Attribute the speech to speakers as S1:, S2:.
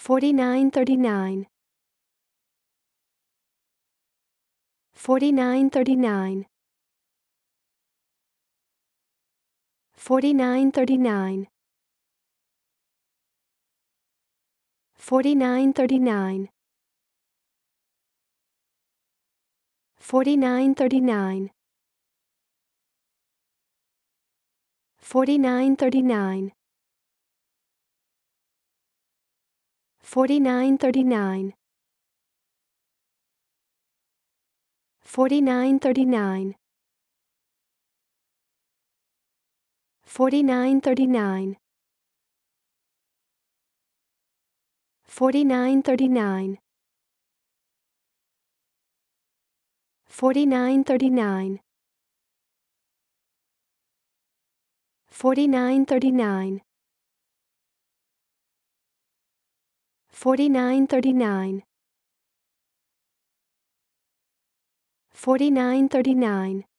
S1: 4939 4939 4939 4939 4939 4939 4939 4939 4939 4939 4939 4939 4939 4939